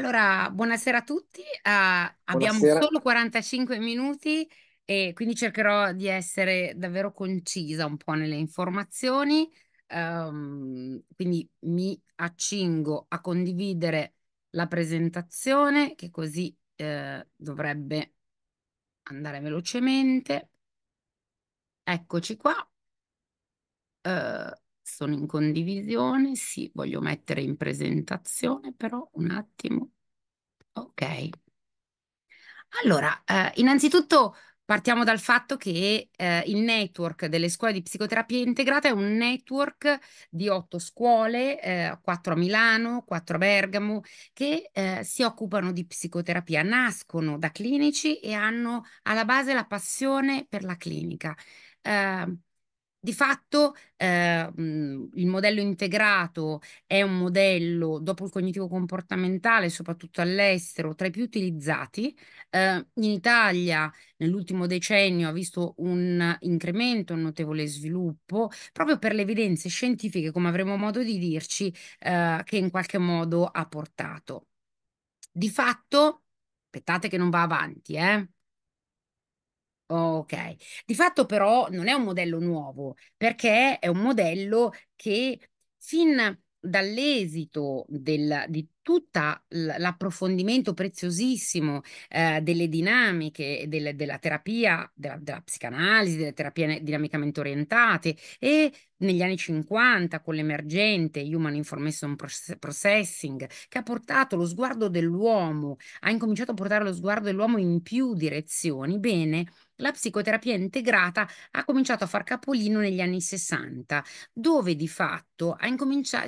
Allora, buonasera a tutti. Eh, abbiamo solo 45 minuti e quindi cercherò di essere davvero concisa un po' nelle informazioni. Ehm, quindi mi accingo a condividere la presentazione che così eh, dovrebbe andare velocemente. Eccoci qua. Eh, sono in condivisione, sì, voglio mettere in presentazione, però un attimo. Ok. Allora, eh, innanzitutto partiamo dal fatto che eh, il network delle scuole di psicoterapia integrata è un network di otto scuole, eh, quattro a Milano, quattro a Bergamo, che eh, si occupano di psicoterapia, nascono da clinici e hanno alla base la passione per la clinica. Uh, di fatto eh, mh, il modello integrato è un modello, dopo il cognitivo comportamentale, soprattutto all'estero, tra i più utilizzati. Eh, in Italia nell'ultimo decennio ha visto un incremento, un notevole sviluppo, proprio per le evidenze scientifiche, come avremo modo di dirci, eh, che in qualche modo ha portato. Di fatto, aspettate che non va avanti, eh? Ok, di fatto però non è un modello nuovo, perché è un modello che fin dall'esito di tutta l'approfondimento preziosissimo eh, delle dinamiche del, della terapia, della, della, psicanalisi, delle terapie dinamicamente orientate e negli anni 50 con l'emergente Human Information Processing che ha portato lo sguardo dell'uomo, ha incominciato a portare lo sguardo dell'uomo in più direzioni, bene, la psicoterapia integrata ha cominciato a far capolino negli anni 60, dove di fatto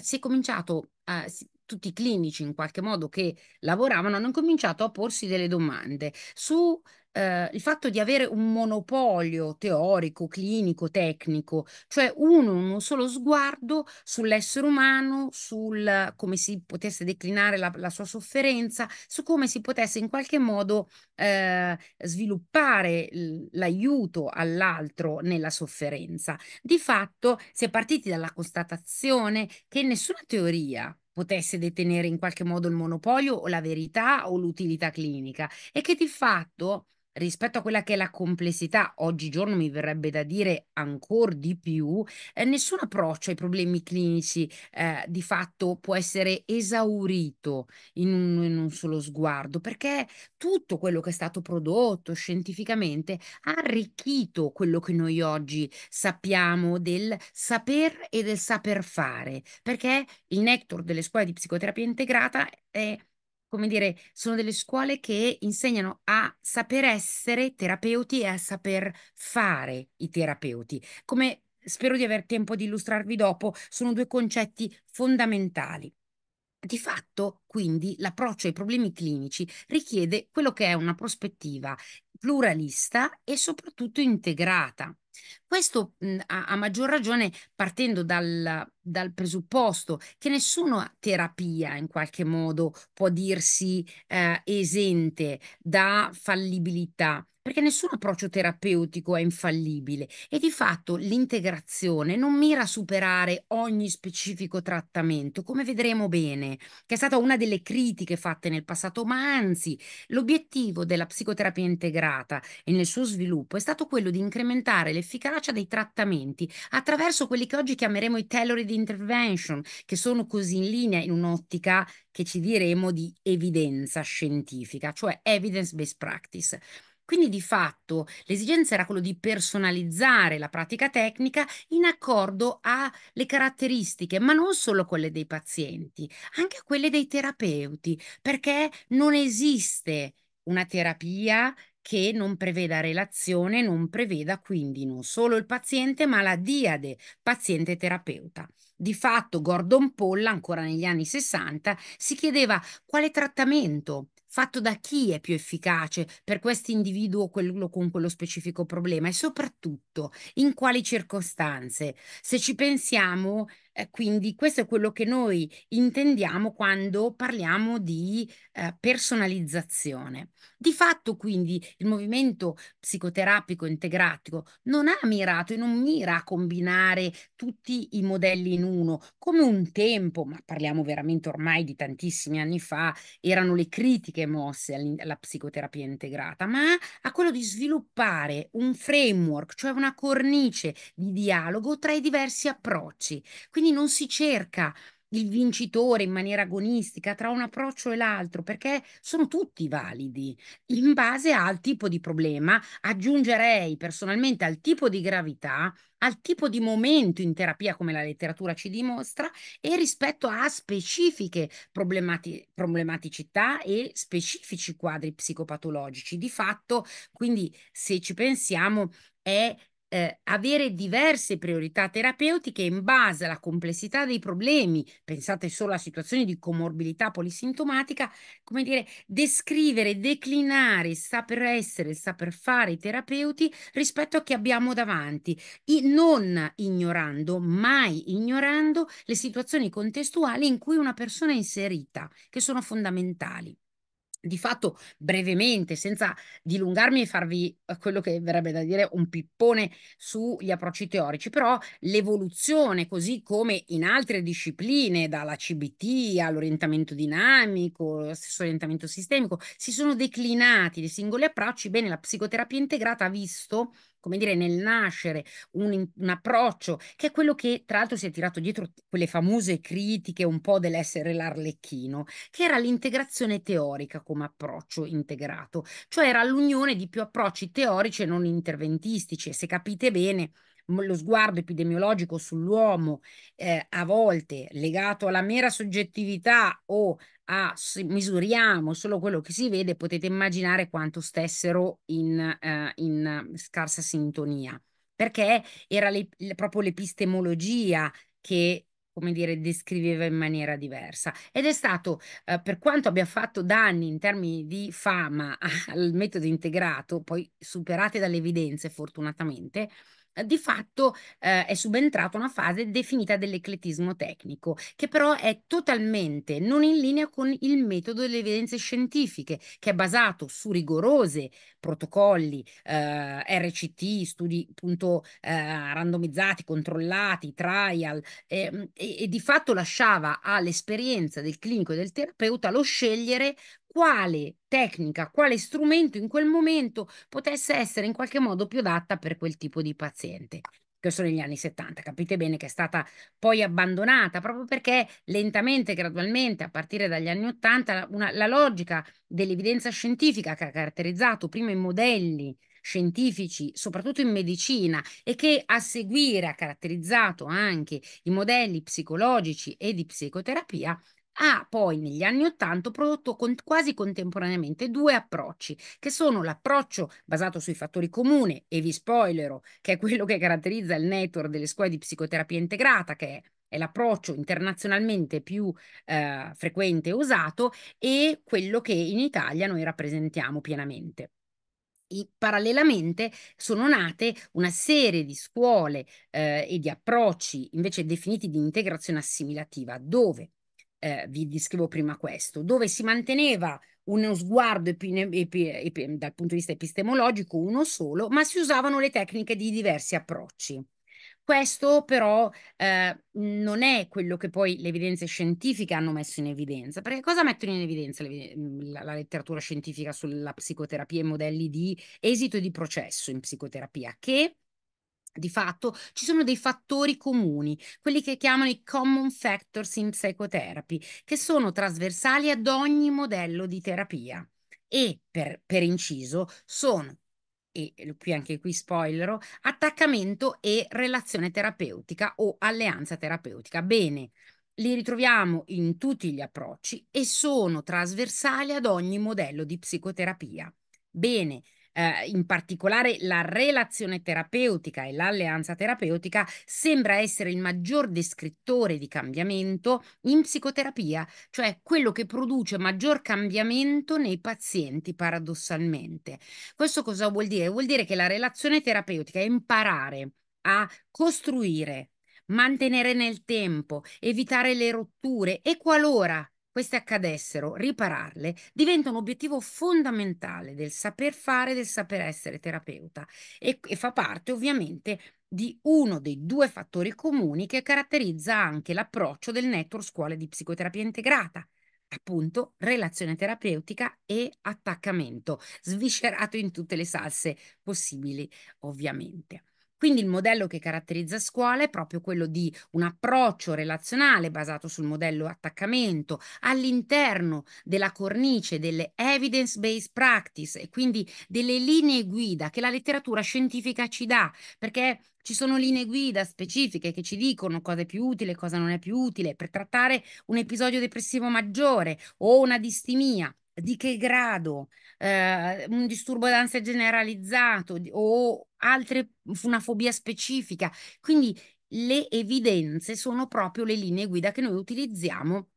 si è cominciato a, tutti i clinici in qualche modo che lavoravano hanno cominciato a porsi delle domande su eh, il fatto di avere un monopolio teorico, clinico, tecnico, cioè uno, un solo sguardo sull'essere umano, sul come si potesse declinare la, la sua sofferenza, su come si potesse in qualche modo eh, sviluppare l'aiuto all'altro nella sofferenza. Di fatto si è partiti dalla constatazione che nessuna teoria potesse detenere in qualche modo il monopolio o la verità o l'utilità clinica e che di fatto rispetto a quella che è la complessità, oggigiorno mi verrebbe da dire ancora di più, eh, nessun approccio ai problemi clinici eh, di fatto può essere esaurito in un, in un, solo sguardo, perché tutto quello che è stato prodotto scientificamente ha arricchito quello che noi oggi sappiamo del saper e del saper fare, perché il nectar delle scuole di psicoterapia integrata è come dire, sono delle scuole che insegnano a saper essere terapeuti e a saper fare i terapeuti. Come spero di aver tempo di illustrarvi dopo, sono due concetti fondamentali. Di fatto, quindi, l'approccio ai problemi clinici richiede quello che è una prospettiva pluralista e soprattutto integrata. Questo mh, mhmm, a, a, maggior ragione partendo dal, dal, presupposto che nessuna terapia in qualche modo può dirsi eh, esente da fallibilità, perché nessun approccio terapeutico è infallibile e di fatto l'integrazione non mira a superare ogni specifico trattamento, come vedremo bene, che è stata una delle critiche fatte nel passato, ma anzi l'obiettivo della psicoterapia integrata e nel suo sviluppo è stato quello di incrementare l'efficacia dei trattamenti attraverso quelli che oggi chiameremo i tailored intervention, che sono così in linea in un'ottica che ci diremo di evidenza scientifica, cioè evidence-based practice. Quindi di fatto l'esigenza era quella di personalizzare la pratica tecnica in accordo alle caratteristiche, ma non solo quelle dei pazienti, anche quelle dei terapeuti, perché non esiste una terapia che non preveda relazione, non preveda quindi non solo il paziente, ma la diade paziente-terapeuta. Di fatto Gordon Poll, ancora negli anni 60, si chiedeva quale trattamento fatto da chi è più efficace per questo individuo quello con quello specifico problema e soprattutto in quali circostanze. Se ci pensiamo, eh, quindi questo è quello che noi intendiamo quando parliamo di eh, personalizzazione. Di fatto quindi il movimento psicoterapico integratico non ha mirato e non mira a combinare tutti i modelli in uno, come un tempo, ma parliamo veramente ormai di tantissimi anni fa, erano le critiche mosse alla psicoterapia integrata, ma a quello di sviluppare un framework, cioè una cornice di dialogo tra i diversi approcci. Quindi quindi non si cerca il vincitore in maniera agonistica tra un approccio e l'altro, perché sono tutti validi in base al tipo di problema. Aggiungerei personalmente al tipo di gravità, al tipo di momento in terapia, come la letteratura ci dimostra, e rispetto a specifiche problemati- problematicità e specifici quadri psicopatologici. Di fatto, quindi, se ci pensiamo, è eh, avere diverse priorità terapeutiche in base alla complessità dei problemi, pensate solo a situazioni di comorbilità polisintomatica, come dire, descrivere, declinare il saper essere, il saper fare i terapeuti rispetto a chi abbiamo davanti, I, non ignorando, mai ignorando le situazioni contestuali in cui una persona è inserita, che sono fondamentali di fatto brevemente, senza dilungarmi e farvi eh, quello che verrebbe da dire un pippone sugli approcci teorici, però l'evoluzione, così come in altre discipline, dalla CBT all'orientamento dinamico, allo stesso orientamento sistemico, si sono declinati dei singoli approcci. Bene, la psicoterapia integrata ha visto come dire, nel nascere un, un, approccio, che è quello che tra l'altro si è tirato dietro quelle famose critiche un po' dell'essere l'arlecchino, che era l'integrazione teorica come approccio integrato, cioè era l'unione di più approcci teorici e non interventistici. E se capite bene, lo sguardo epidemiologico sull'uomo eh, a volte legato alla mera soggettività o a misuriamo solo quello che si vede, potete immaginare quanto stessero in, eh, in scarsa sintonia, perché era le, le, proprio l'epistemologia che come dire, descriveva in maniera diversa. Ed è stato, eh, per quanto abbia fatto danni in termini di fama al metodo integrato, poi superate dalle evidenze fortunatamente, eh, di fatto eh, è subentrata una fase definita dell'ecletismo tecnico, che però è totalmente non in linea con il metodo delle evidenze scientifiche, che è basato su rigorose protocolli eh, RCT, studi appunto eh, randomizzati, controllati, trial, e, mm, e, e di fatto lasciava all'esperienza del clinico e del terapeuta lo scegliere quale tecnica, quale strumento in quel momento potesse essere in qualche modo più adatta per quel tipo di paziente Questo negli anni 70. Capite bene che è stata poi abbandonata proprio perché lentamente, gradualmente, a partire dagli anni 80, una, la logica dell'evidenza scientifica che ha caratterizzato prima i modelli scientifici, soprattutto in medicina, e che a seguire ha caratterizzato anche i modelli psicologici e di psicoterapia, ha poi negli anni Ottanta prodotto con, quasi contemporaneamente due approcci, che sono l'approccio basato sui fattori comuni, e vi spoilero, che è quello che caratterizza il network delle scuole di psicoterapia integrata, che è è l'approccio internazionalmente più eh, frequente e usato e quello che in Italia noi rappresentiamo pienamente. E parallelamente sono nate una serie di scuole eh, e di approcci invece definiti di integrazione assimilativa, dove eh, vi descrivo prima questo, dove si manteneva uno sguardo dal punto di vista epistemologico uno solo, ma si usavano le tecniche di diversi approcci. Questo però eh, non è quello che poi le evidenze scientifiche hanno messo in evidenza, perché cosa mettono in evidenza le, la, la, letteratura scientifica sulla psicoterapia e modelli di esito e di processo in psicoterapia? Che di fatto ci sono dei fattori comuni, quelli che chiamano i common factors in psychotherapy, che sono trasversali ad ogni modello di terapia e per, per inciso sono e qui anche qui spoilero, attaccamento e relazione terapeutica o alleanza terapeutica. Bene, li ritroviamo in tutti gli approcci e sono trasversali ad ogni modello di psicoterapia. Bene, eh, in particolare la relazione terapeutica e l'alleanza terapeutica, sembra essere il maggior descrittore di cambiamento in psicoterapia, cioè quello che produce maggior cambiamento nei pazienti paradossalmente. Questo cosa vuol dire? Vuol dire che la relazione terapeutica è imparare a costruire mantenere nel tempo, evitare le rotture e qualora queste accadessero, ripararle diventa un obiettivo fondamentale del saper fare, del saper essere terapeuta e, e fa parte ovviamente di uno dei due fattori comuni che caratterizza anche l'approccio del network scuole di psicoterapia integrata, appunto relazione terapeutica e attaccamento, sviscerato in tutte le salse possibili ovviamente. Quindi il modello che caratterizza scuola è proprio quello di un approccio relazionale basato sul modello attaccamento all'interno della cornice delle evidence-based practice e quindi delle linee guida che la letteratura scientifica ci dà, perché ci sono linee guida specifiche che ci dicono cosa è più utile, cosa non è più utile per trattare un episodio depressivo maggiore o una distimia di che grado, eh, un disturbo d'ansia generalizzato o altre, una fobia specifica. Quindi le evidenze sono proprio le linee guida che noi utilizziamo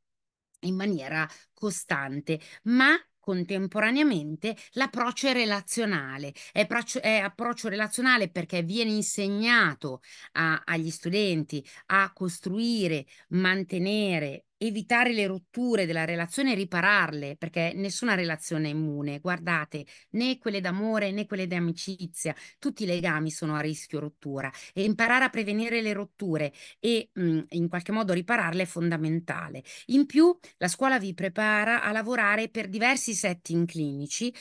in maniera costante, ma contemporaneamente l'approccio è relazionale, è approccio, è approccio relazionale perché viene insegnato a, agli studenti a costruire, mantenere evitare le rotture della relazione e ripararle, perché nessuna relazione è immune, guardate, né quelle d'amore né quelle di amicizia, tutti i legami sono a rischio rottura e imparare a prevenire le rotture e mh, mm, in qualche modo ripararle è fondamentale. In più, la scuola vi prepara a lavorare per diversi setting clinici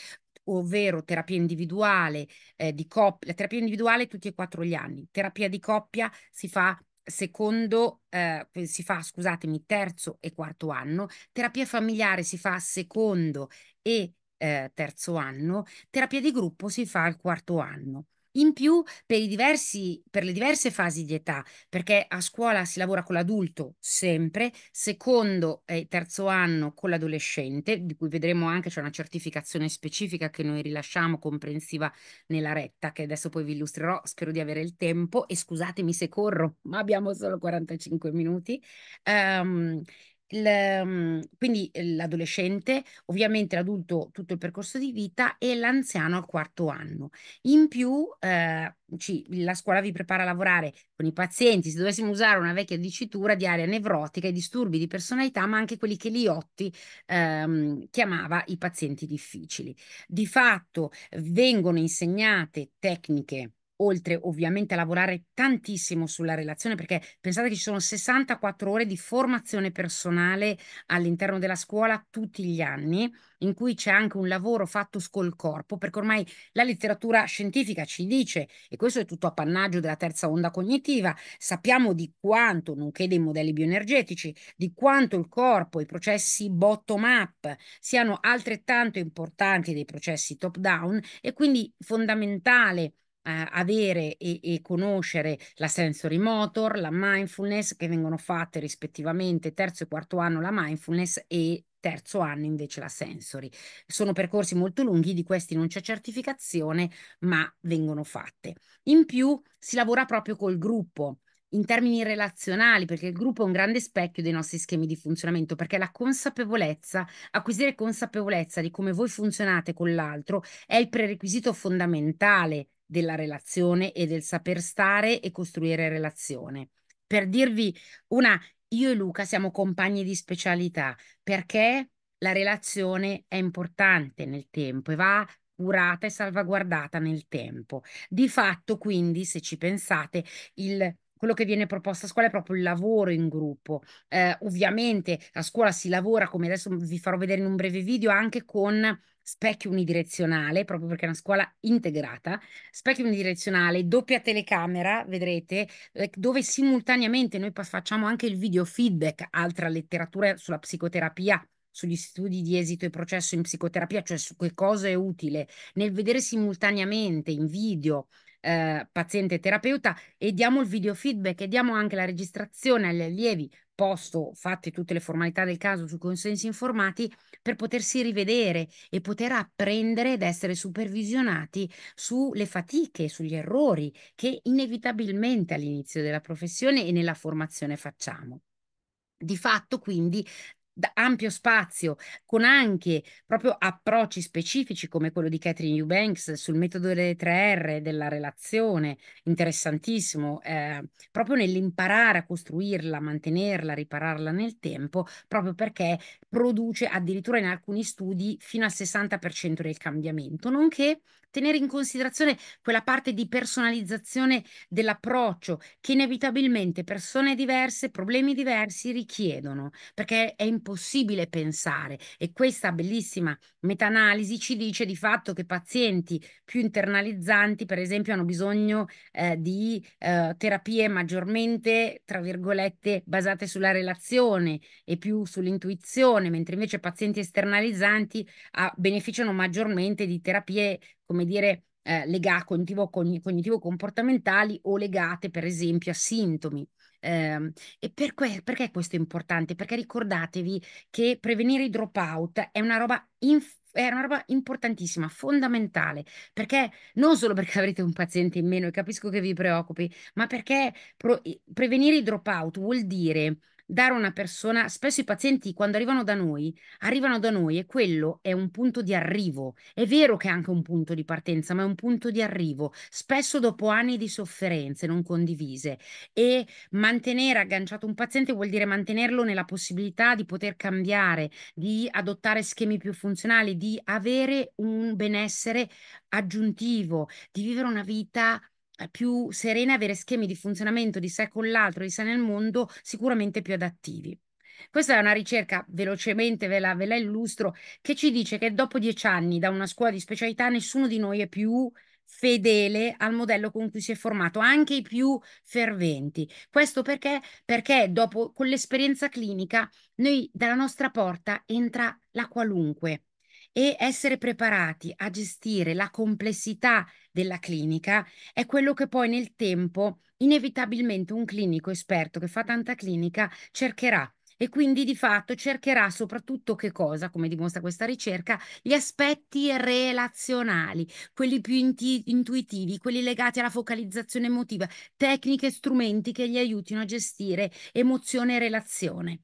ovvero terapia individuale eh, di coppia, la terapia individuale tutti e quattro gli anni, terapia di coppia si fa secondo, eh, si fa, scusatemi, terzo e quarto anno, terapia familiare si fa secondo e eh, terzo anno, terapia di gruppo si fa al quarto anno. In più, per, diversi, per, le diverse fasi di età, perché a scuola si lavora con l'adulto sempre, secondo e terzo anno con l'adolescente, di cui vedremo anche c'è una certificazione specifica che noi rilasciamo comprensiva nella retta, che adesso poi vi illustrerò, spero di avere il tempo e scusatemi se corro, ma abbiamo solo 45 minuti. Um, il, mm, quindi eh, l'adolescente, ovviamente l'adulto tutto il percorso di vita e l'anziano al quarto anno. In più eh, ci, la scuola vi prepara a lavorare con i pazienti, se dovessimo usare una vecchia dicitura, di area nevrotica i disturbi di personalità, ma anche quelli che Liotti ehm, chiamava i pazienti difficili. Di fatto vengono insegnate tecniche oltre ovviamente a lavorare tantissimo sulla relazione, perché pensate che ci sono 64 ore di formazione personale all'interno della scuola tutti gli anni, in cui c'è anche un lavoro fatto col corpo, perché ormai la letteratura scientifica ci dice, e questo è tutto appannaggio della terza onda cognitiva, sappiamo di quanto, nonché dei modelli bioenergetici, di quanto il corpo, i processi bottom-up siano altrettanto importanti dei processi top-down e quindi fondamentale eh, avere e, e, conoscere la sensory motor, la mindfulness che vengono fatte rispettivamente terzo e quarto anno la mindfulness e terzo anno invece la sensory. Sono percorsi molto lunghi, di questi non c'è certificazione, ma vengono fatte. In più si lavora proprio col gruppo in termini relazionali, perché il gruppo è un grande specchio dei nostri schemi di funzionamento, perché la consapevolezza, acquisire consapevolezza di come voi funzionate con l'altro è il prerequisito fondamentale della relazione e del saper stare e costruire relazione. Per dirvi una, io e Luca siamo compagni di specialità perché la relazione è importante nel tempo e va curata e salvaguardata nel tempo. Di fatto, quindi, se ci pensate, il quello che viene proposto a scuola è proprio il lavoro in gruppo. Eh, ovviamente a scuola si lavora, come adesso vi farò vedere in un breve video, anche con specchio unidirezionale, proprio perché è una scuola integrata, specchio unidirezionale, doppia telecamera, vedrete, eh, dove simultaneamente noi facciamo anche il video feedback, altra letteratura sulla psicoterapia sugli studi di esito e processo in psicoterapia, cioè su che cosa è utile, nel vedere simultaneamente in video eh, paziente e terapeuta e diamo il video feedback e diamo anche la registrazione agli allievi posto, fatte tutte le formalità del caso sui consensi informati, per potersi rivedere e poter apprendere ed essere supervisionati sulle fatiche, sugli errori che inevitabilmente all'inizio della professione e nella formazione facciamo. Di fatto quindi ampio spazio con anche proprio approcci specifici come quello di Catherine Eubanks sul metodo delle 3R della relazione, interessantissimo, eh, proprio nell'imparare a costruirla, mantenerla, ripararla nel tempo, proprio perché produce addirittura in alcuni studi fino al 60% del cambiamento, nonché tenere in considerazione quella parte di personalizzazione dell'approccio che inevitabilmente persone diverse, problemi diversi richiedono, perché è impossibile pensare e questa bellissima meta-analisi ci dice di fatto che pazienti più internalizzanti, per esempio, hanno bisogno eh, di eh, terapie maggiormente, tra virgolette, basate sulla relazione e più sull'intuizione, mentre invece pazienti esternalizzanti ah, beneficiano maggiormente di terapie come dire, eh, legate cognitivo, comportamentali o legate per esempio a sintomi. Eh, e per que perché questo è importante? Perché ricordatevi che prevenire i dropout è una roba infinita è una roba importantissima, fondamentale, perché non solo perché avrete un paziente in meno e capisco che vi preoccupi, ma perché prevenire i dropout vuol dire dare a una persona, spesso i pazienti quando arrivano da noi, arrivano da noi e quello è un punto di arrivo. È vero che è anche un punto di partenza, ma è un punto di arrivo, spesso dopo anni di sofferenze non condivise. E mantenere agganciato un paziente vuol dire mantenerlo nella possibilità di poter cambiare, di adottare schemi più funzionali, di avere un benessere aggiuntivo, di vivere una vita più serena e avere schemi di funzionamento di sé con l'altro, di sé nel mondo, sicuramente più adattivi. Questa è una ricerca, velocemente ve la, ve la illustro, che ci dice che dopo dieci anni da una scuola di specialità nessuno di noi è più fedele al modello con cui si è formato, anche i più ferventi. Questo perché? Perché dopo, con l'esperienza clinica, noi dalla nostra porta entra la qualunque e essere preparati a gestire la complessità della clinica è quello che poi nel tempo inevitabilmente un clinico esperto che fa tanta clinica cercherà e quindi di fatto cercherà soprattutto che cosa, come dimostra questa ricerca, gli aspetti relazionali, quelli più inti- intuitivi, quelli legati alla focalizzazione emotiva, tecniche e strumenti che gli aiutino a gestire emozione e relazione.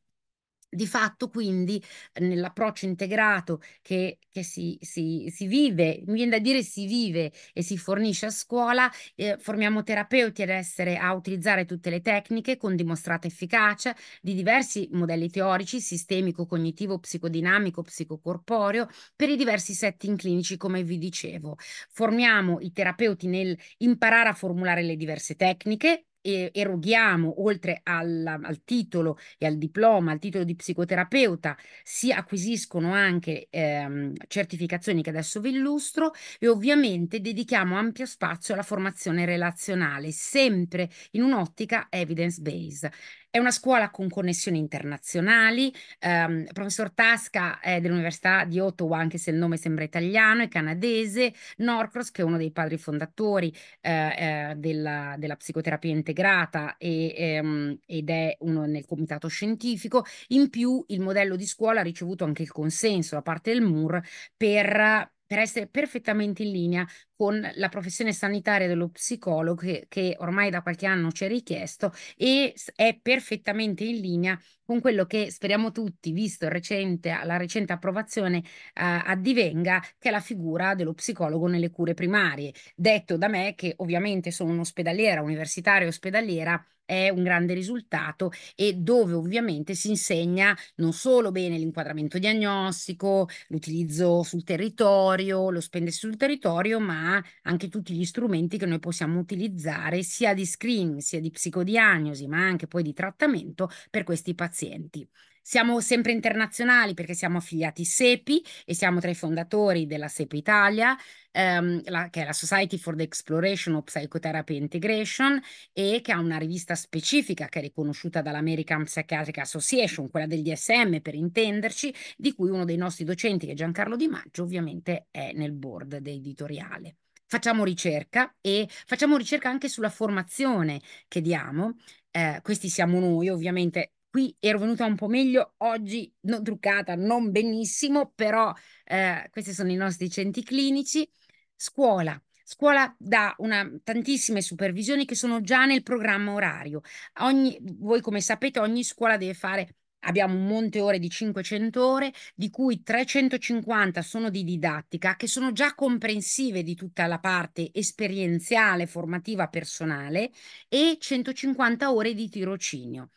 Di fatto, quindi, nell'approccio integrato che, che si, si, si, vive, mi viene da dire si vive e si fornisce a scuola, eh, formiamo terapeuti ad essere, a utilizzare tutte le tecniche con dimostrata efficacia di diversi modelli teorici, sistemico, cognitivo, psicodinamico, psicocorporeo, per i diversi setting clinici, come vi dicevo. Formiamo i terapeuti nel imparare a formulare le diverse tecniche, eroghiamo oltre al, al, titolo e al diploma, al titolo di psicoterapeuta, si acquisiscono anche ehm, certificazioni che adesso vi illustro e ovviamente dedichiamo ampio spazio alla formazione relazionale, sempre in un'ottica evidence-based. È una scuola con connessioni internazionali. Um, ehm, il professor Tasca è dell'Università di Ottawa, anche se il nome sembra italiano, è canadese. Norcross, che è uno dei padri fondatori eh, eh, della, della, psicoterapia integrata e, ehm, ed è uno nel comitato scientifico. In più, il modello di scuola ha ricevuto anche il consenso da parte del MUR per per essere perfettamente in linea con la professione sanitaria dello psicologo che, che ormai da qualche anno ci è richiesto e è perfettamente in linea con quello che speriamo tutti, visto recente, la recente approvazione, eh, addivenga, che è la figura dello psicologo nelle cure primarie. Detto da me, che ovviamente sono un'ospedaliera, universitaria ospedaliera, è un grande risultato e dove ovviamente si insegna non solo bene l'inquadramento diagnostico, l'utilizzo sul territorio, lo spende sul territorio, ma anche tutti gli strumenti che noi possiamo utilizzare sia di screening, sia di psicodiagnosi, ma anche poi di trattamento per questi pazienti. Siamo sempre internazionali perché siamo affiliati SEPI e siamo tra i fondatori della SEPI Italia, ehm, la, che è la Society for the Exploration of Psychotherapy Integration e che ha una rivista specifica che è riconosciuta dall'American Psychiatric Association, quella del DSM per intenderci, di cui uno dei nostri docenti, che è Giancarlo Di Maggio, ovviamente è nel board editoriale facciamo ricerca e facciamo ricerca anche sulla formazione che diamo. Eh, questi siamo noi, ovviamente qui ero venuta un po' meglio, oggi non truccata, non benissimo, però eh, questi sono i nostri centri clinici. Scuola. Scuola dà una, tantissime supervisioni che sono già nel programma orario. Ogni, voi come sapete ogni scuola deve fare Abbiamo un monte ore di 500 ore, di cui 350 sono di didattica, che sono già comprensive di tutta la parte esperienziale, formativa, personale, e 150 ore di tirocinio.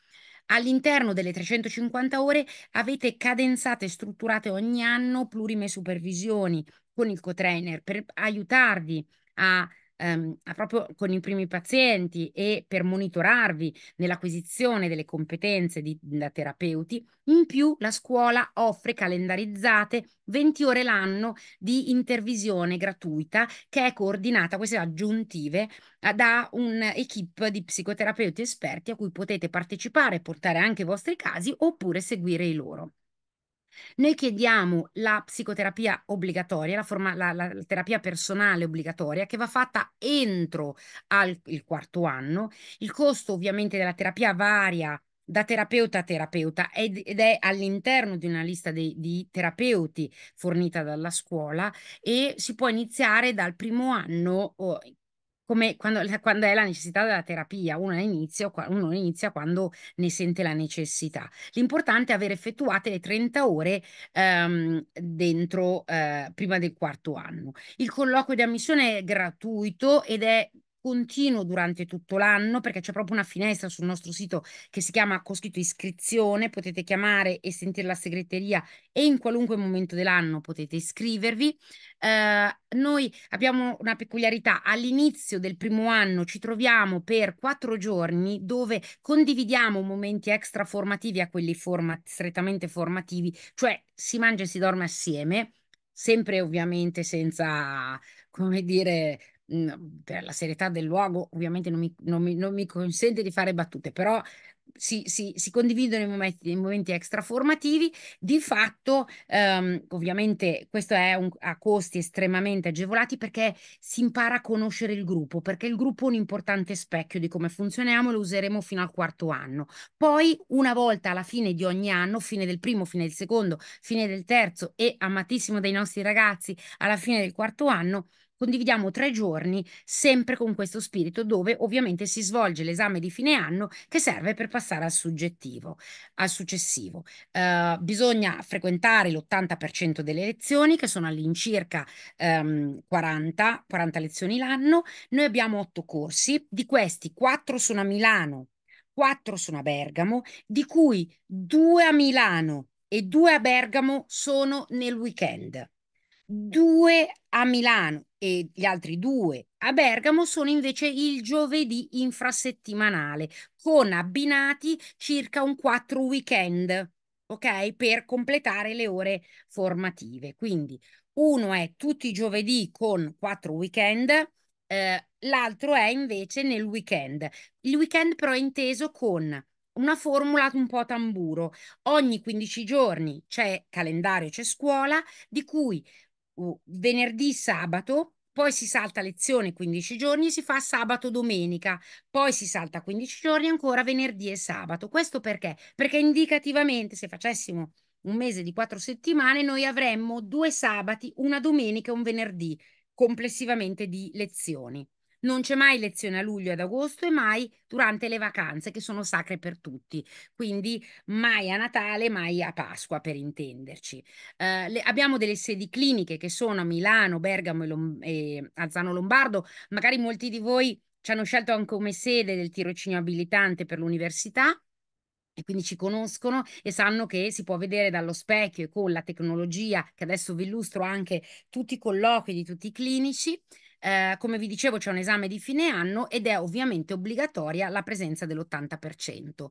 All'interno delle 350 ore avete cadenzate e strutturate ogni anno plurime supervisioni con il co-trainer per aiutarvi a ehm, proprio con i primi pazienti e per monitorarvi nell'acquisizione delle competenze di, da terapeuti, in più la scuola offre calendarizzate 20 ore l'anno di intervisione gratuita che è coordinata, queste aggiuntive, da un'equipe di psicoterapeuti esperti a cui potete partecipare portare anche i vostri casi oppure seguire i loro. Noi chiediamo la psicoterapia obbligatoria, la, forma, la, la, la terapia personale obbligatoria che va fatta entro al, il quarto anno. Il costo ovviamente della terapia varia da terapeuta a terapeuta ed, ed è all'interno di una lista dei, di terapeuti fornita dalla scuola e si può iniziare dal primo anno oh, come quando, quando, è la necessità della terapia, uno, inizia, uno inizia quando ne sente la necessità. L'importante è aver effettuate le 30 ore ehm, dentro eh, prima del quarto anno. Il colloquio di ammissione è gratuito ed è continuo durante tutto l'anno perché c'è proprio una finestra sul nostro sito che si chiama con scritto iscrizione, potete chiamare e sentire la segreteria e in qualunque momento dell'anno potete iscrivervi. Eh, noi abbiamo una peculiarità, all'inizio del primo anno ci troviamo per quattro giorni dove condividiamo momenti extra formativi a quelli forma strettamente formativi, cioè si mangia e si dorme assieme sempre ovviamente senza, come dire, per la serietà del luogo, ovviamente non mi, non mi, non mi consente di fare battute, però si, si, si condividono i momenti, i momenti extraformativi. Di fatto, ehm, ovviamente, questo è un, a costi estremamente agevolati perché si impara a conoscere il gruppo, perché il gruppo è un importante specchio di come funzioniamo e lo useremo fino al quarto anno. Poi, una volta alla fine di ogni anno, fine del primo, fine del secondo, fine del terzo e amatissimo dei nostri ragazzi, alla fine del quarto anno, Condividiamo tre giorni sempre con questo spirito dove ovviamente si svolge l'esame di fine anno che serve per passare al soggettivo, al successivo. Uh, bisogna frequentare l'80% delle lezioni che sono all'incirca um, 40, 40 lezioni l'anno. Noi abbiamo otto corsi, di questi quattro sono a Milano, quattro sono a Bergamo, di cui due a Milano e due a Bergamo sono nel weekend, due a Milano, e gli altri due a Bergamo sono invece il giovedì infrasettimanale, con abbinati circa un quattro weekend, ok? Per completare le ore formative. Quindi uno è tutti i giovedì con quattro weekend, eh, l'altro è invece nel weekend. Il weekend però è inteso con una formula un po' tamburo. Ogni 15 giorni c'è calendario, c'è scuola, di cui venerdì, sabato, poi si salta lezione 15 giorni, si fa sabato domenica, poi si salta 15 giorni ancora venerdì e sabato. Questo perché? Perché indicativamente se facessimo un mese di quattro settimane noi avremmo due sabati, una domenica e un venerdì complessivamente di lezioni. Non c'è mai lezione a luglio e ad agosto e mai durante le vacanze che sono sacre per tutti, quindi mai a Natale, mai a Pasqua per intenderci. Eh, le, abbiamo delle sedi cliniche che sono a Milano, Bergamo e, Lom- e Alzano Lombardo, magari molti di voi ci hanno scelto anche come sede del tirocinio abilitante per l'università e quindi ci conoscono e sanno che si può vedere dallo specchio e con la tecnologia che adesso vi illustro anche tutti i colloqui di tutti i clinici eh, come vi dicevo c'è un esame di fine anno ed è ovviamente obbligatoria la presenza dell'80%.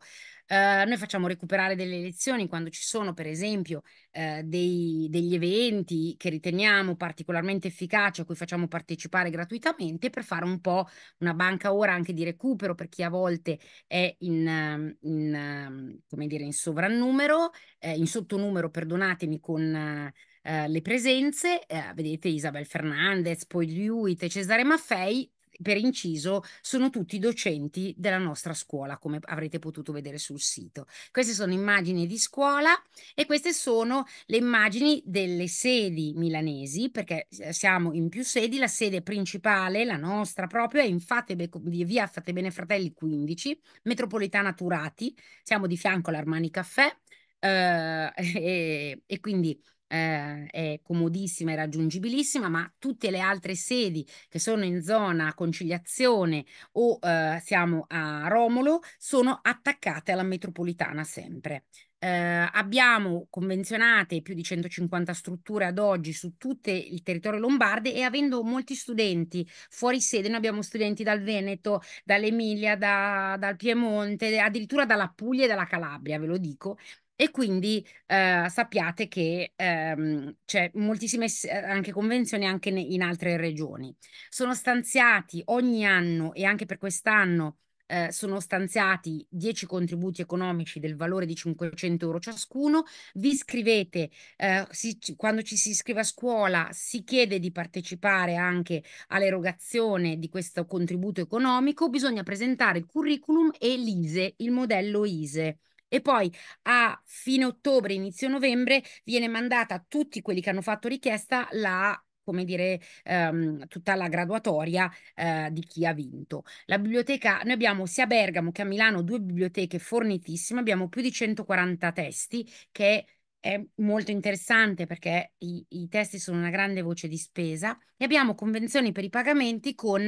Eh, noi facciamo recuperare delle lezioni quando ci sono per esempio eh, dei, degli eventi che riteniamo particolarmente efficaci a cui facciamo partecipare gratuitamente per fare un po' una banca ora anche di recupero per chi a volte è in, in ehm, come dire, in sovrannumero, eh, in sottonumero, perdonatemi, con eh, le presenze, eh, vedete Isabel Fernandez, poi Lewitt e Cesare Maffei, per inciso, sono tutti docenti della nostra scuola, come avrete potuto vedere sul sito. Queste sono immagini di scuola e queste sono le immagini delle sedi milanesi, perché eh, siamo in più sedi, la sede principale, la nostra proprio, è in Fatebe, via Fatebene Fratelli 15, metropolitana Turati, siamo di fianco all'Armani Caffè, eh, e, e quindi eh, è comodissima e raggiungibilissima, ma tutte le altre sedi che sono in zona conciliazione o eh, siamo a Romolo sono attaccate alla metropolitana sempre. Eh, abbiamo convenzionate più di 150 strutture ad oggi su tutto il territorio lombarde e avendo molti studenti fuori sede, noi abbiamo studenti dal Veneto, dall'Emilia, da, dal Piemonte, addirittura dalla Puglia e dalla Calabria, ve lo dico, e quindi eh, sappiate che ehm, c'è moltissime eh, anche convenzioni anche in altre regioni. Sono stanziati ogni anno e anche per quest'anno eh, sono stanziati 10 contributi economici del valore di 500 euro ciascuno. Vi iscrivete, eh, si, quando ci si iscrive a scuola si chiede di partecipare anche all'erogazione di questo contributo economico. Bisogna presentare il curriculum e l'ISE, il modello ISE. E poi a fine ottobre, inizio novembre, viene mandata a tutti quelli che hanno fatto richiesta la come dire, ehm, tutta la graduatoria eh, di chi ha vinto. La biblioteca, noi abbiamo sia a Bergamo che a Milano due biblioteche fornitissime, abbiamo più di 140 testi che è è molto interessante perché i, i, testi sono una grande voce di spesa e abbiamo convenzioni per i pagamenti con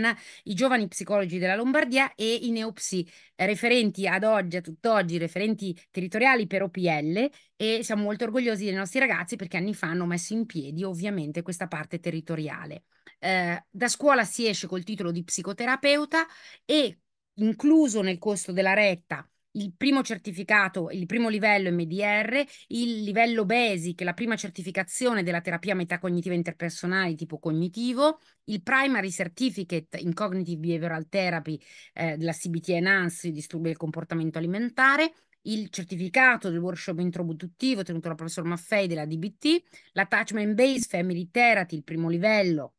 i giovani psicologi della Lombardia e i neopsi referenti ad oggi, a tutt'oggi, referenti territoriali per OPL e siamo molto orgogliosi dei nostri ragazzi perché anni fa hanno messo in piedi ovviamente questa parte territoriale. Eh, da scuola si esce col titolo di psicoterapeuta e incluso nel costo della retta il primo certificato, il primo livello MDR, il livello basic, la prima certificazione della terapia metacognitiva interpersonale tipo cognitivo, il primary certificate in cognitive behavioral therapy eh, della CBT Enhanced, disturbi del comportamento alimentare, il certificato del workshop introduttivo tenuto dal professor Maffei della DBT, l'attachment based family therapy, il primo livello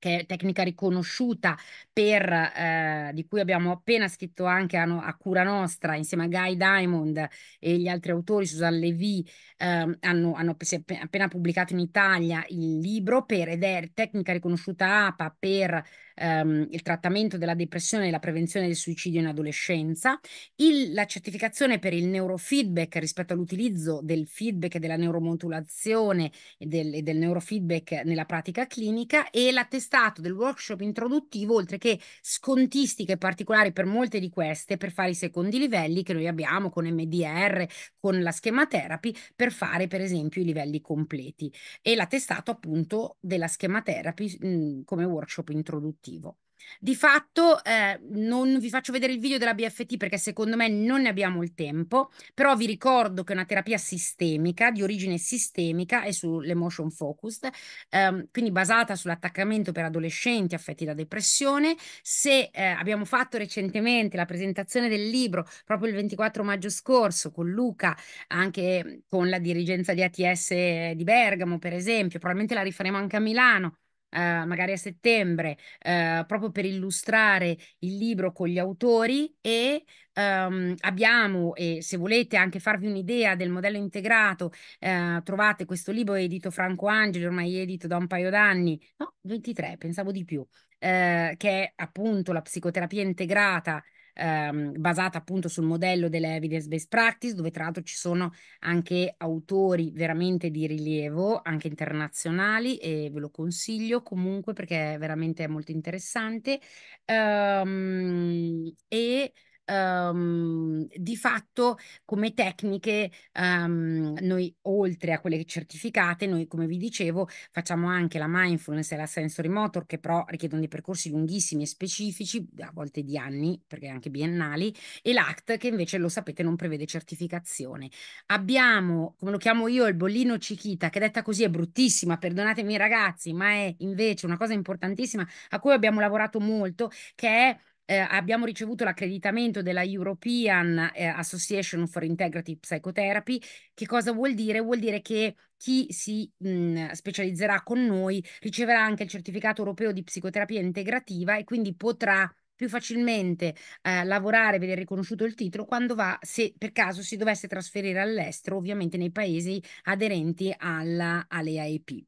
che è tecnica riconosciuta per, eh, di cui abbiamo appena scritto anche a, no, a, cura nostra insieme a Guy Diamond e gli altri autori, Susan Levy, eh, hanno, hanno appena pubblicato in Italia il libro per, ed è tecnica riconosciuta APA per ehm, il trattamento della depressione e la prevenzione del suicidio in adolescenza, il, la certificazione per il neurofeedback rispetto all'utilizzo del feedback e della neuromodulazione e del, e del neurofeedback nella pratica clinica e la testazione stato del workshop introduttivo, oltre che scontistiche particolari per molte di queste, per fare i secondi livelli che noi abbiamo con MDR, con la schematerapy, per fare per esempio i livelli completi e l'attestato appunto della schematerapy mh, come workshop introduttivo. Di fatto eh, non vi faccio vedere il video della BFT perché secondo me non ne abbiamo il tempo, però vi ricordo che è una terapia sistemica, di origine sistemica e sull'emotion focused, ehm, quindi basata sull'attaccamento per adolescenti affetti da depressione. Se eh, abbiamo fatto recentemente la presentazione del libro proprio il 24 maggio scorso con Luca, anche con la dirigenza di ATS di Bergamo per esempio, probabilmente la rifaremo anche a Milano, eh, magari a settembre, eh, proprio per illustrare il libro con gli autori e ehm, abbiamo, e se volete anche farvi un'idea del modello integrato, eh, trovate questo libro edito Franco Angeli, ormai edito da un paio d'anni, no, 23, pensavo di più, eh, che è appunto la psicoterapia integrata ehm, basata appunto sul modello delle evidence-based practice, dove tra l'altro ci sono anche autori veramente di rilievo, anche internazionali, e ve lo consiglio comunque perché è veramente molto interessante. Um, e ehm, di fatto come tecniche ehm, noi oltre a quelle certificate, noi come vi dicevo facciamo anche la mindfulness e la sensory motor che però richiedono dei percorsi lunghissimi e specifici, a volte di anni perché anche biennali, e l'ACT che invece lo sapete non prevede certificazione. Abbiamo, come lo chiamo io, il bollino Cichita che detta così è bruttissima, perdonatemi ragazzi, ma è invece una cosa importantissima a cui abbiamo lavorato molto che è eh, abbiamo ricevuto l'accreditamento della European eh, Association for Integrative Psychotherapy. Che cosa vuol dire? Vuol dire che chi si mh, mm, specializzerà con noi riceverà anche il certificato europeo di psicoterapia integrativa e quindi potrà più facilmente eh, lavorare, vedere riconosciuto il titolo quando va, se per caso si dovesse trasferire all'estero, ovviamente nei paesi aderenti alla, alle AEP.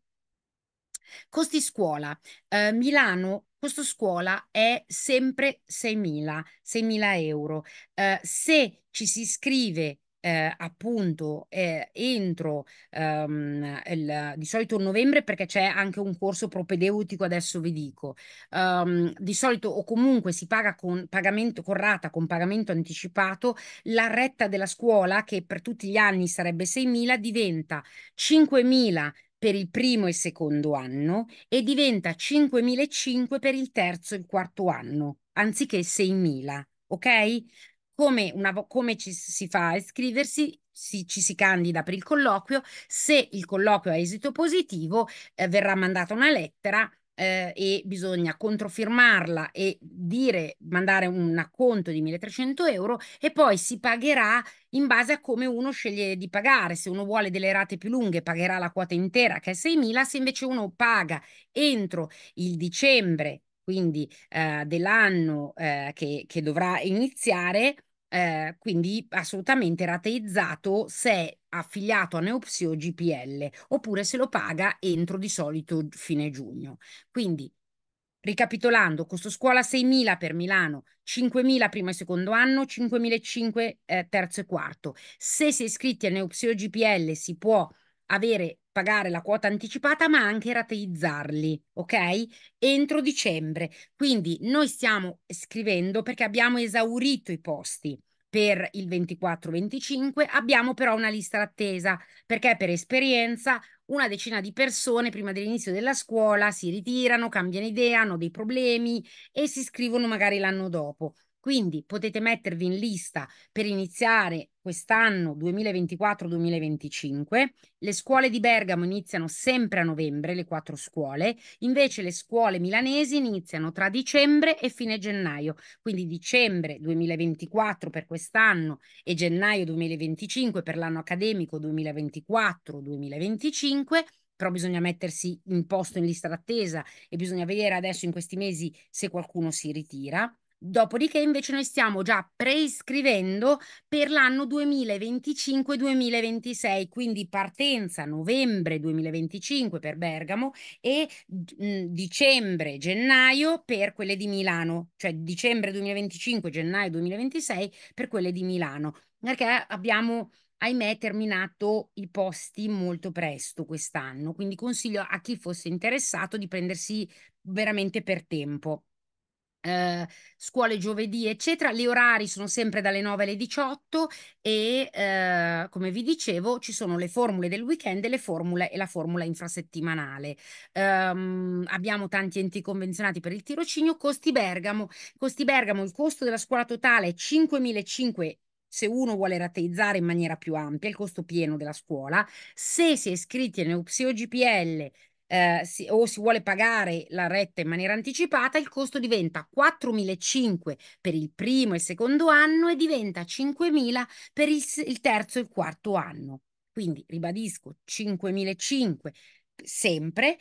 Costi scuola. Eh, Milano costo scuola è sempre 6.000, 6.000 euro. Eh, se ci si iscrive eh, appunto eh, entro ehm, il, di solito novembre perché c'è anche un corso propedeutico adesso vi dico um, di solito o comunque si paga con pagamento con rata con pagamento anticipato la retta della scuola che per tutti gli anni sarebbe 6.000 diventa 5.000 per il primo e il secondo anno e diventa 5.500 per il terzo e il quarto anno, anziché 6.000, ok? Come, una, come ci si fa a iscriversi? Si, ci si candida per il colloquio, se il colloquio ha esito positivo eh, verrà mandata una lettera eh, e bisogna controfirmarla e dire, mandare un acconto di 1300 euro e poi si pagherà in base a come uno sceglie di pagare. Se uno vuole delle rate più lunghe pagherà la quota intera che è 6.000, se invece uno paga entro il dicembre, quindi eh, dell'anno eh, che, che dovrà iniziare, eh, quindi assolutamente rateizzato se affiliato a Neopsio GPL oppure se lo paga entro di solito fine giugno. Quindi Ricapitolando, costo scuola 6.000 per Milano, 5.000 primo e secondo anno, 5.500 eh, terzo e quarto. Se si è iscritti a Neopsio GPL si può avere, pagare la quota anticipata, ma anche rateizzarli, ok? Entro dicembre. Quindi noi stiamo scrivendo perché abbiamo esaurito i posti per il 24-25, abbiamo però una lista d'attesa perché per esperienza una decina di persone prima dell'inizio della scuola si ritirano, cambiano idea, hanno dei problemi e si iscrivono magari l'anno dopo. Quindi potete mettervi in lista per iniziare quest'anno 2024-2025. Le scuole di Bergamo iniziano sempre a novembre, le quattro scuole, invece le scuole milanesi iniziano tra dicembre e fine gennaio, quindi dicembre 2024 per quest'anno e gennaio 2025 per l'anno accademico 2024-2025 però bisogna mettersi in posto in lista d'attesa e bisogna vedere adesso in questi mesi se qualcuno si ritira. Dopodiché invece noi stiamo già preiscrivendo per l'anno 2025-2026, quindi partenza novembre 2025 per Bergamo e dicembre, gennaio per quelle di Milano, cioè dicembre 2025, gennaio 2026 per quelle di Milano, perché abbiamo ahimè terminato i posti molto presto quest'anno, quindi consiglio a chi fosse interessato di prendersi veramente per tempo. Eh, scuole giovedì, eccetera. Gli orari sono sempre dalle 9 alle 18 e eh, come vi dicevo ci sono le formule del weekend le formule e la formula infrasettimanale. Um, abbiamo tanti enti convenzionati per il tirocinio. Costi Bergamo, Costi Bergamo il costo della scuola totale è 5.500 se uno vuole rateizzare in maniera più ampia il costo pieno della scuola, se si è iscritti a Neupsio GPL eh, si, o si vuole pagare la retta in maniera anticipata, il costo diventa 4.500 per il primo e il secondo anno e diventa 5.000 per il, il terzo e il quarto anno. Quindi ribadisco 5.500 sempre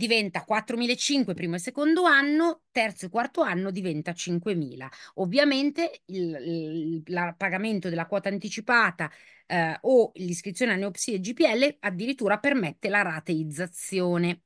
diventa 4.500 primo e secondo anno, terzo e quarto anno diventa 5.000. Ovviamente il, il pagamento della quota anticipata eh, o l'iscrizione a Neopsie e GPL addirittura permette la rateizzazione.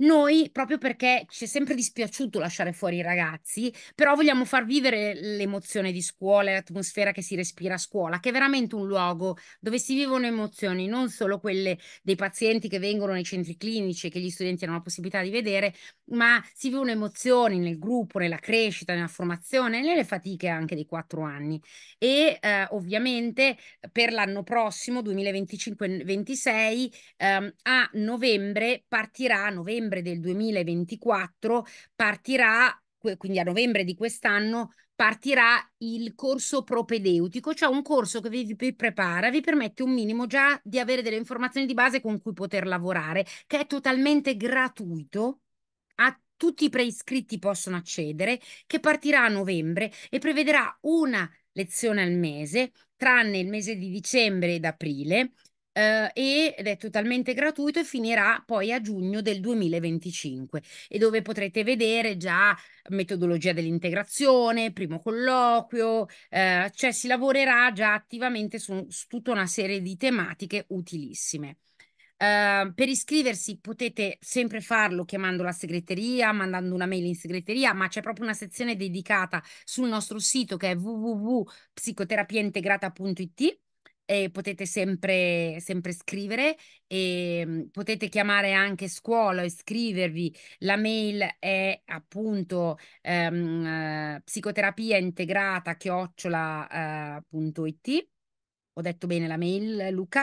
Noi, proprio perché ci è sempre dispiaciuto lasciare fuori i ragazzi, però vogliamo far vivere l'emozione di scuola, l'atmosfera che si respira a scuola, che è veramente un luogo dove si vivono emozioni, non solo quelle dei pazienti che vengono nei centri clinici e che gli studenti hanno la possibilità di vedere, ma si vivono emozioni nel gruppo, nella crescita, nella formazione, nelle fatiche anche dei quattro anni. E eh, ovviamente per l'anno prossimo, 2025 2026 ehm, a novembre partirà a novembre novembre del 2024 partirà, quindi a novembre di quest'anno, partirà il corso propedeutico, cioè un corso che vi, vi, prepara, vi permette un minimo già di avere delle informazioni di base con cui poter lavorare, che è totalmente gratuito. A tutti i preiscritti possono accedere, che partirà a novembre e prevederà una lezione al mese, tranne il mese di dicembre ed aprile, eh, ed è totalmente gratuito e finirà poi a giugno del 2025 e dove potrete vedere già metodologia dell'integrazione, primo colloquio, eh, cioè si lavorerà già attivamente su, su tutta una serie di tematiche utilissime. Uh, per iscriversi potete sempre farlo chiamando la segreteria, mandando una mail in segreteria, ma c'è proprio una sezione dedicata sul nostro sito che è www.psicoterapiaintegrata.it e potete sempre, sempre scrivere e ehm, potete chiamare anche scuola e scrivervi. La mail è appunto ehm, eh, psicoterapia integrata chiocciola.it. Eh, Ho detto bene la mail, Luca?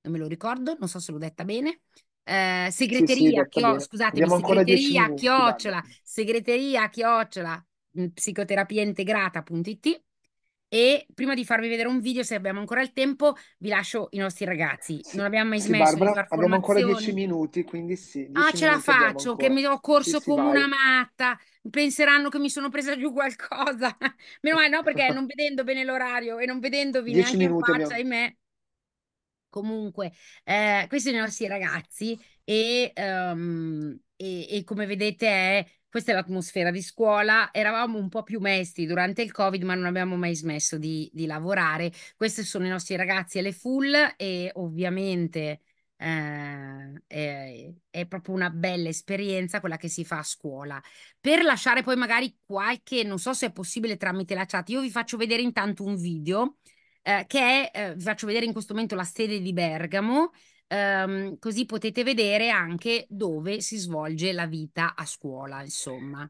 Non me lo ricordo, non so se l'ho detta bene. Eh, segreteria, sì, sì, chio- scusatemi, segreteria chiocciola, segreteria chiocciola, mm, psicoterapia integrata.it e prima di farvi vedere un video, se abbiamo ancora il tempo, vi lascio i nostri ragazzi. Sì, non abbiamo mai sì, smesso Barbara, di far abbiamo ancora dieci minuti, quindi sì. Ah, ce la faccio, che mi ho corso sì, come una matta. Penseranno che mi sono presa giù qualcosa. Meno male no, perché non vedendo bene l'orario e non vedendovi neanche in faccia, abbiamo... ahimè. Comunque, eh, questi sono i nostri ragazzi e, um, e, e come vedete è questa è l'atmosfera di scuola. Eravamo un po' più mesti durante il Covid, ma non abbiamo mai smesso di, di lavorare. Questi sono i nostri ragazzi alle full e ovviamente eh, è, è, proprio una bella esperienza quella che si fa a scuola. Per lasciare poi magari qualche, non so se è possibile tramite la chat, io vi faccio vedere intanto un video eh, che è, eh, vi faccio vedere in questo momento la sede di Bergamo ehm, così potete vedere anche dove si svolge la vita a scuola, insomma.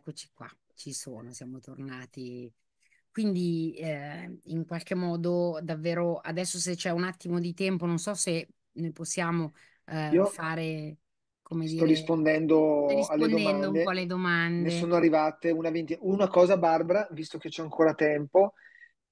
eccoci qua, ci sono, siamo tornati. Quindi eh, in qualche modo davvero adesso se c'è un attimo di tempo, non so se noi possiamo eh, fare come sto dire, rispondendo, rispondendo alle domande. un po' alle domande. Ne sono arrivate una, 20... una cosa Barbara, visto che c'è ancora tempo,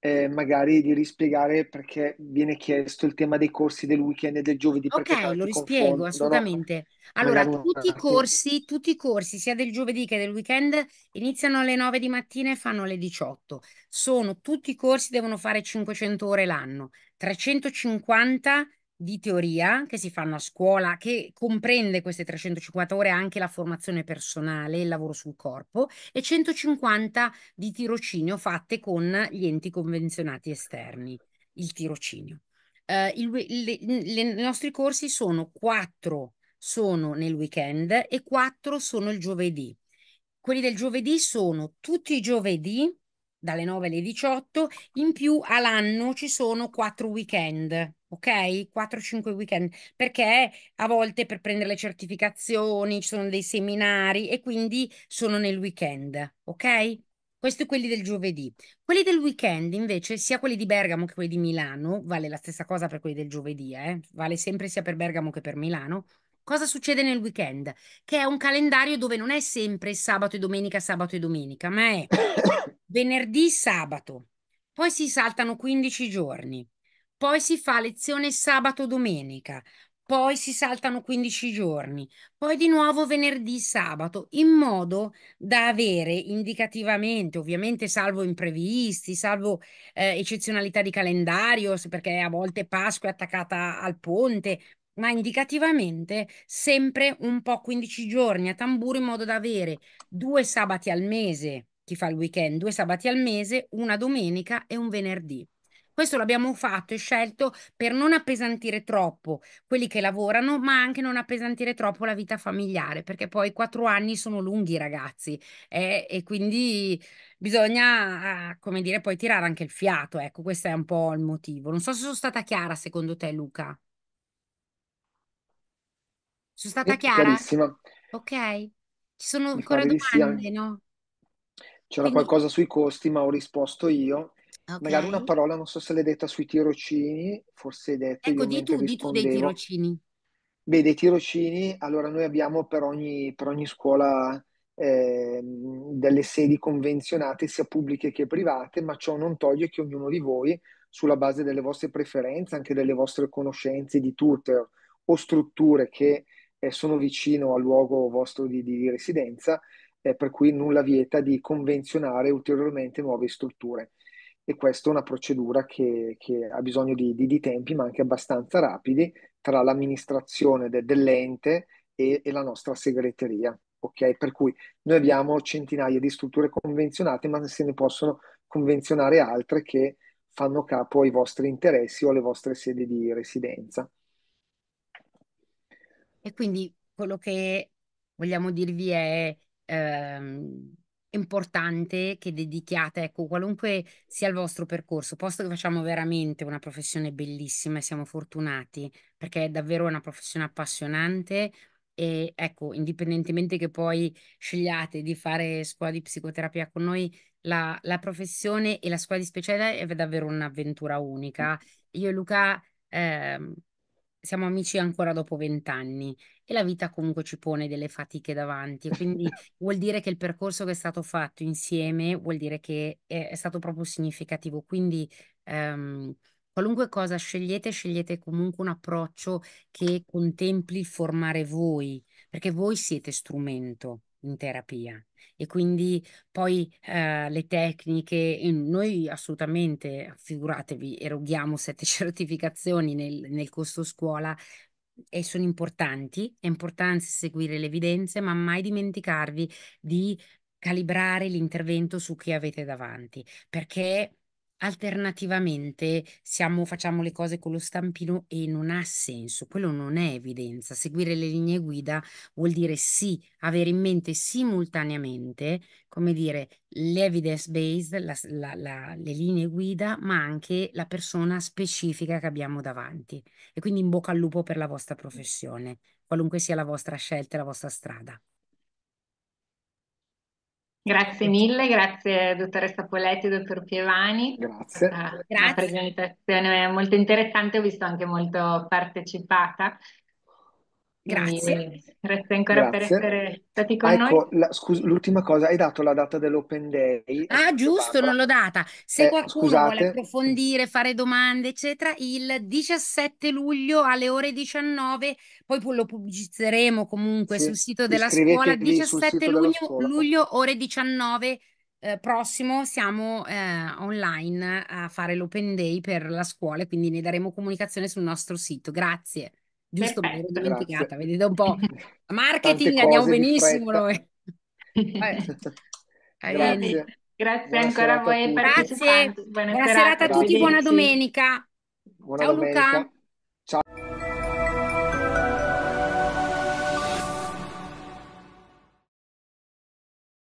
eh, magari di rispiegare perché viene chiesto il tema dei corsi del weekend e del giovedì. Ok, lo rispiego assolutamente. Allora, tutti i corsi, tutti i corsi, sia del giovedì che del weekend, iniziano alle 9 di mattina e fanno alle 18. Sono tutti i corsi, devono fare 500 ore l'anno, 350 di teoria che si fanno a scuola, che comprende queste 350 ore anche la formazione personale, il lavoro sul corpo, e 150 di tirocinio fatte con gli enti convenzionati esterni, il tirocinio. Uh, il, le, le, I nostri corsi sono 4 sono nel weekend e 4 sono il giovedì. Quelli del giovedì sono tutti i giovedì dalle 9 alle 18, in più all'anno ci sono 4 weekend ok? 4-5 weekend, perché a volte per prendere le certificazioni ci sono dei seminari e quindi sono nel weekend, ok? Questi quelli del giovedì. Quelli del weekend invece, sia quelli di Bergamo che quelli di Milano, vale la stessa cosa per quelli del giovedì, eh? vale sempre sia per Bergamo che per Milano. Cosa succede nel weekend? Che è un calendario dove non è sempre sabato e domenica, sabato e domenica, ma è venerdì, sabato. Poi si saltano 15 giorni, poi si fa lezione sabato domenica, poi si saltano 15 giorni, poi di nuovo venerdì sabato, in modo da avere indicativamente, ovviamente salvo imprevisti, salvo eh, eccezionalità di calendario, perché a volte Pasqua è attaccata al ponte, ma indicativamente sempre un po' 15 giorni a tamburo in modo da avere due sabati al mese, chi fa il weekend, due sabati al mese, una domenica e un venerdì. Questo l'abbiamo fatto e scelto per non appesantire troppo quelli che lavorano, ma anche non appesantire troppo la vita familiare, perché poi quattro anni sono lunghi, ragazzi, eh, e quindi bisogna, ah, come dire, poi tirare anche il fiato. Ecco, questo è un po' il motivo. Non so se sono stata chiara secondo te, Luca. Sono stata chiara? Chiarissima. Ok, ci sono ancora domande, eh. no? C'era Quindi... qualcosa sui costi, ma ho risposto io. Okay. Magari una parola, non so se l'hai detta sui tirocini, forse hai detto... Ecco, di tu, di tu dei tirocini. Beh, dei tirocini, allora noi abbiamo per ogni, per ogni scuola eh, delle sedi convenzionate, sia pubbliche che private, ma ciò non toglie che ognuno di voi, sulla base delle vostre preferenze, anche delle vostre conoscenze di tutor o strutture che eh, sono vicino al luogo vostro di, di residenza, eh, per cui nulla vieta di convenzionare ulteriormente nuove strutture e questa è una procedura che, che ha bisogno di, di, di, tempi ma anche abbastanza rapidi tra l'amministrazione de, dell'ente e, e, la nostra segreteria. Okay? Per cui noi abbiamo centinaia di strutture convenzionate ma se ne possono convenzionare altre che fanno capo ai vostri interessi o alle vostre sedi di residenza. E quindi quello che vogliamo dirvi è ehm, importante che dedichiate, ecco, qualunque sia il vostro percorso, posto che facciamo veramente una professione bellissima e siamo fortunati perché è davvero una professione appassionante e ecco, indipendentemente che poi scegliate di fare scuola di psicoterapia con noi, la, la professione e la scuola di specialità è davvero un'avventura unica. Io e Luca eh, siamo amici ancora dopo vent'anni e la vita comunque ci pone delle fatiche davanti, quindi vuol dire che il percorso che è stato fatto insieme vuol dire che è, è stato proprio significativo. Quindi ehm, qualunque cosa scegliete, scegliete comunque un approccio che contempli formare voi, perché voi siete strumento in terapia e quindi poi eh, le tecniche, noi assolutamente, figuratevi, eroghiamo sette certificazioni nel, nel costo scuola e sono importanti, è importante seguire le evidenze, ma mai dimenticarvi di calibrare l'intervento su chi avete davanti, perché Alternativamente siamo facciamo le cose con lo stampino e non ha senso, quello non è evidenza. Seguire le linee guida vuol dire sì, avere in mente simultaneamente, come dire, l'evidence based, la, la, la, le linee guida, ma anche la persona specifica che abbiamo davanti. E quindi in bocca al lupo per la vostra professione, qualunque sia la vostra scelta e la vostra strada. Grazie mille, grazie dottoressa Poletti e dottor Pievani. Grazie. È ah, stata presentazione è molto interessante, ho visto anche molto partecipata. Grazie, grazie ancora grazie. per essere stati con ecco, noi. La, scusa, l'ultima cosa, hai dato la data dell'Open Day. Ah, giusto, Barbara. non l'ho data. Se eh, qualcuno scusate. vuole approfondire, fare domande, eccetera, il 17 luglio alle ore 19, poi lo pubblicizzeremo comunque sì, sul sito della scuola, 17 luglio, scuola. luglio, ore 19. Eh, prossimo siamo eh, online a fare l'open day per la scuola, quindi ne daremo comunicazione sul nostro sito. Grazie giusto, Perfetto. me l'ero dimenticata, Grazie. vedete un po'. Marketing andiamo benissimo noi. Grazie. Grazie ancora a voi Grazie. Buona serata, a tutti, buona domenica. Buona Ciao domenica. Luca. Ciao.